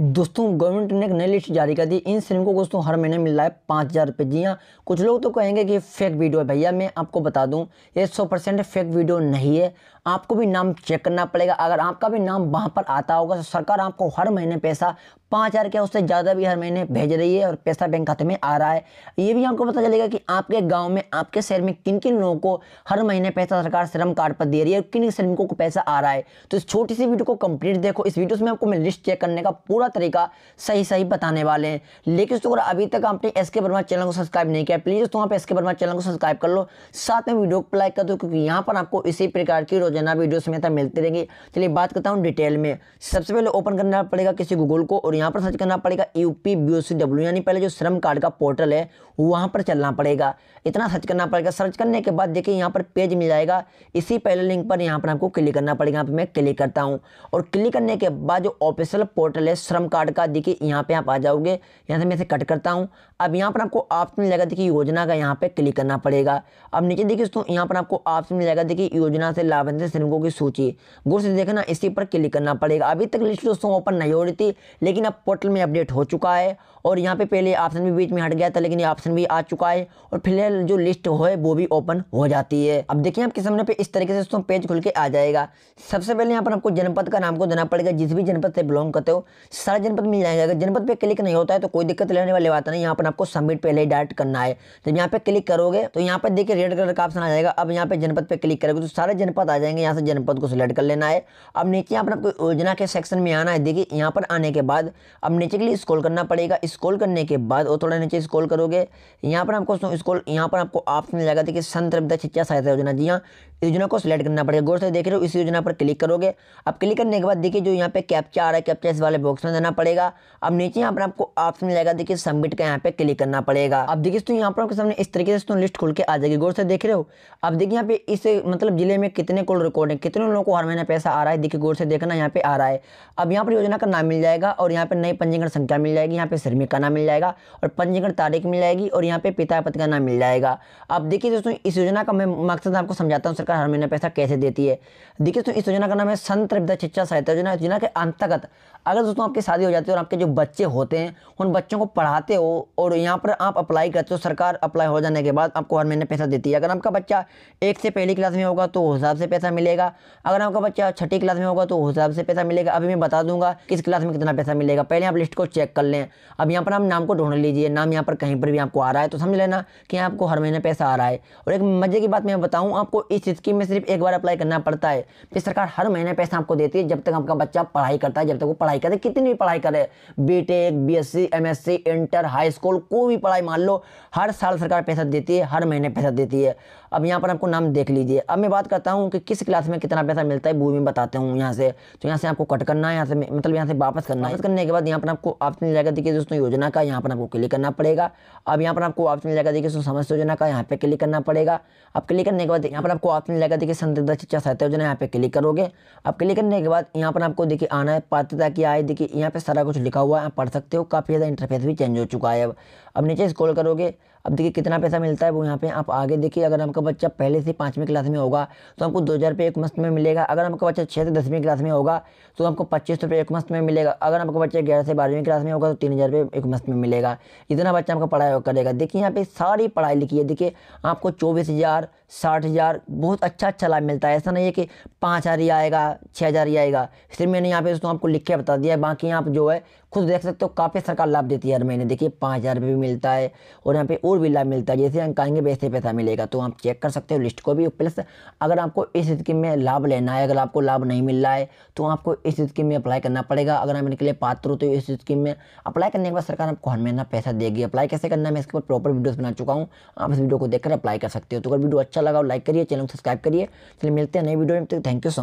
दोस्तों गवर्नमेंट ने एक नई लिस्ट जारी कर दी इन श्रमिकों को दोस्तों हर महीने मिल रहा है पाँच हज़ार रुपये जी हाँ कुछ लोग तो कहेंगे कि फेक वीडियो है भैया मैं आपको बता दूं ये सौ परसेंट फेक वीडियो नहीं है आपको भी नाम चेक करना पड़ेगा अगर आपका भी नाम वहाँ पर आता होगा तो सरकार आपको हर महीने पैसा पाँच हज़ार क्या उससे ज़्यादा भी हर महीने भेज रही है और पैसा बैंक खाते में आ रहा है ये भी आपको पता चलेगा कि आपके गांव में आपके शहर में किन किन लोगों को हर महीने पैसा सरकार श्रम कार्ड पर दे रही है और किन श्रमिकों को पैसा आ रहा है तो इस छोटी सी वीडियो को कंप्लीट देखो इस वीडियो में आपको मैं लिस्ट चेक करने का पूरा तरीका सही सही बताने वाले हैं लेकिन दोस्तों अगर अभी तक आपने एस के वर्मा चैनल को सब्सक्राइब नहीं किया प्लीज़ दोस्तों आप एस के वर्मा चैनल को सब्सक्राइब कर लो साथ में वीडियो को लाइक कर दो क्योंकि यहाँ पर आपको इसी प्रकार की रोजाना वीडियो समय मिलती रहेंगी चलिए बात करता हूँ डिटेल में सबसे पहले ओपन करना पड़ेगा किसी गूगल को और यहाँ पर सर्च करना पड़ेगा U P B O C W यानी पहले जो श्रम कार्ड का पोर्टल है वहाँ पर चलना पड़ेगा इतना सर्च करना पड़ेगा सर्च करने के बाद देखिए यहाँ पर पेज मिल जाएगा इसी पहले लिंक पर यहाँ पर आपको क्लिक करना पड़ेगा यहाँ पर मैं क्लिक करता हूँ और क्लिक करने के बाद जो ऑफिशियल पोर्टल है श्रम कार्ड का देखिए यहाँ पर आप आ जाओगे यहाँ से मैं इसे कट करता हूँ अब यहाँ पर आपको ऑप्शन मिल जाएगा देखिए योजना का यहाँ पर क्लिक करना पड़ेगा अब नीचे देखिए दोस्तों यहाँ पर आपको ऑप्शन मिल जाएगा देखिए योजना से लाभान्वित श्रमिकों की सूची गुरु से देखना इसी पर क्लिक करना पड़ेगा अभी तक लिस्ट दोस्तों ओपन नहीं हो रही थी लेकिन लेकिन अब पोर्टल में अपडेट हो चुका है और यहाँ पे पहले ऑप्शन भी बीच में हट गया था लेकिन ये ऑप्शन भी आ चुका है और फिलहाल जो लिस्ट हो है वो भी ओपन हो जाती है अब देखिए आपके सामने पे इस तरीके से दोस्तों पेज खुल के आ जाएगा सबसे पहले यहाँ पर आपको जनपद का नाम को देना पड़ेगा जिस भी जनपद से बिलोंग करते हो सारा जनपद मिल जाएगा जनपद पर क्लिक नहीं होता है तो कोई दिक्कत लेने वाली बात नहीं यहाँ पर आपको सबमिट पहले ही डायरेक्ट करना है जब यहाँ पर क्लिक करोगे तो यहाँ पर देखिए रेड कलर का ऑप्शन आ जाएगा अब यहाँ पर जनपद पर क्लिक करोगे तो सारे जनपद आ जाएंगे यहाँ से जनपद को सिलेक्ट कर लेना है अब नीचे यहाँ पर आपको योजना के सेक्शन में आना है देखिए यहाँ पर आने के बाद अब नीचे के लिए स्कॉल करना पड़ेगा स्कॉल करने के बाद वो थोड़ा नीचे स्कॉल करोगे यहाँ पर आपको स्कॉल यहाँ पर आपको ऑप्शन मिल जाएगा देखिए संत दक्ष शिक्षा सहायता योजना जी हाँ इस योजना को सिलेक्ट करना पड़ेगा गौर से देख रहे हो इस योजना पर क्लिक करोगे अब क्लिक करने के बाद देखिए जो यहाँ पे कैप्चा आ रहा है कैप्चा इस वाले बॉक्स में देना पड़ेगा अब नीचे यहाँ पर आपको ऑप्शन मिल जाएगा देखिए सबमिट का यहाँ पे क्लिक करना पड़ेगा अब देखिए तो यहाँ पर आपके सामने इस तरीके से लिस्ट खुल के आ जाएगी गौर से देख रहे हो अब देखिए यहाँ पे इस मतलब जिले में कितने कॉल रिकॉर्ड है कितने लोगों को हर महीना पैसा आ रहा है देखिए गौर से देखना यहाँ पे आ रहा है अब यहाँ पर योजना का नाम मिल जाएगा और यहाँ यहाँ पर नई पंजीकरण संख्या मिल जाएगी यहाँ पे श्रमिक का नाम मिल जाएगा और पंजीकरण तारीख मिल जाएगी और यहाँ पे पिता पति का नाम मिल जाएगा अब देखिए दोस्तों इस योजना का मैं मकसद आपको समझाता हूँ सरकार हर महीने पैसा कैसे देती है देखिए दोस्तों इस योजना का नाम है संत रविदा शिक्षा सहायता योजना योजना के अंतर्गत अगर दोस्तों आपकी शादी हो जाती है और आपके जो बच्चे होते हैं उन बच्चों को पढ़ाते हो और यहाँ पर आप अप्लाई करते हो सरकार अप्लाई हो जाने के बाद आपको हर महीने पैसा देती है अगर आपका बच्चा एक से पहली क्लास में होगा तो हिसाब से पैसा मिलेगा अगर आपका बच्चा छठी क्लास में होगा तो हिसाब से पैसा मिलेगा अभी मैं बता दूंगा किस क्लास में कितना पैसा मिलेगा मिलेगा पहले आप लिस्ट को चेक कर लें अब यहाँ पर आप नाम को ढूंढ लीजिए नाम यहाँ पर कहीं पर भी आपको आ रहा है तो समझ लेना कि आपको हर महीने पैसा आ रहा है और एक मजे की बात मैं बताऊँ आपको इस स्कीम में सिर्फ एक बार अप्लाई करना पड़ता है फिर सरकार हर महीने पैसा आपको देती है जब तक आपका बच्चा पढ़ाई करता है जब तक वो पढ़ाई करे कितनी भी पढ़ाई करे B tech B inter high school कोई भी पढ़ाई मान लो हर साल सरकार पैसा देती है हर महीने पैसा देती है अब यहाँ पर आपको नाम देख लीजिए अब मैं बात करता हूँ कि किस क्लास में कितना पैसा मिलता है वो भी बताते हूँ यहाँ से तो यहाँ से आपको कट करना है यहाँ से मतलब यहाँ से वापस करना है करने के बाद यहाँ पर आपको ऑप्शन मिल जाएगा देखिए दोस्तों योजना का यहाँ पर आपको क्लिक करना पड़ेगा अब यहाँ पर आपको ऑप्शन मिल जाएगा देखिए दोस्तों समस्त योजना का यहाँ पर क्लिक करना पड़ेगा अब क्लिक करने के बाद यहाँ पर आपको ऑप्शन मिल जाएगा देखिए संदिग्ध शिक्षा सहायता योजना यहाँ पर क्लिक करोगे अब क्लिक करने के बाद यहाँ पर आपको देखिए आना है पात्रता की आय देखिए यहाँ पर सारा कुछ लिखा हुआ है आप पढ़ सकते हो काफ़ी ज़्यादा इंटरफेस भी चेंज हो चुका है अब अब नीचे स्कॉल करोगे अब देखिए कितना पैसा मिलता है वो यहाँ पे आप आगे देखिए अगर आपका बच्चा पहले से पाँचवीं क्लास में होगा तो हमको दो हज़ार रुपये एक मस्त में मिलेगा अगर आपका बच्चा छः से दसवीं क्लास में होगा तो आपको पच्चीस रुपये एक मस्त में मिलेगा अगर आपका बच्चा ग्यारह से बारहवीं क्लास में होगा तो तीन हज़ार रुपये एक मस्त में मिलेगा इतना बच्चा आपका पढ़ाई करेगा देखिए यहाँ पर सारी पढ़ाई लिखी है देखिए आपको चौबीस हज़ार साठ हज़ार बहुत अच्छा अच्छा लाभ मिलता है ऐसा नहीं है कि पाँच हज़ार ही आएगा छः हज़ार ही आएगा फिर मैंने यहाँ पे दोस्तों आपको लिख के बता दिया है बाकी आप जो है खुद देख सकते हो काफ़ी सरकार लाभ देती है हर महीने देखिए पाँच हज़ार भी मिलता है और यहाँ पे और भी लाभ मिलता है जैसे हम कहेंगे वैसे पैसा मिलेगा तो आप चेक कर सकते हो लिस्ट को भी प्लस अगर आपको इस स्कीम में लाभ लेना है अगर आपको लाभ नहीं मिल रहा है तो आपको इस स्कीम में अप्लाई करना पड़ेगा अगर आप इनके लिए पात्र हो तो इस स्कीम में अप्लाई करने के बाद सरकार आपको हर महीना पैसा देगी अप्लाई कैसे करना है मैं इसके ऊपर प्रॉपर वीडियोज़ बना चुका हूँ आप इस वीडियो को देखकर अप्लाई कर सकते हो तो अगर वीडियो अच्छा लगा हो लाइक करिए चैनल को सब्सक्राइब करिए चलिए मिलते हैं नई वीडियो में तो थैंक यू सो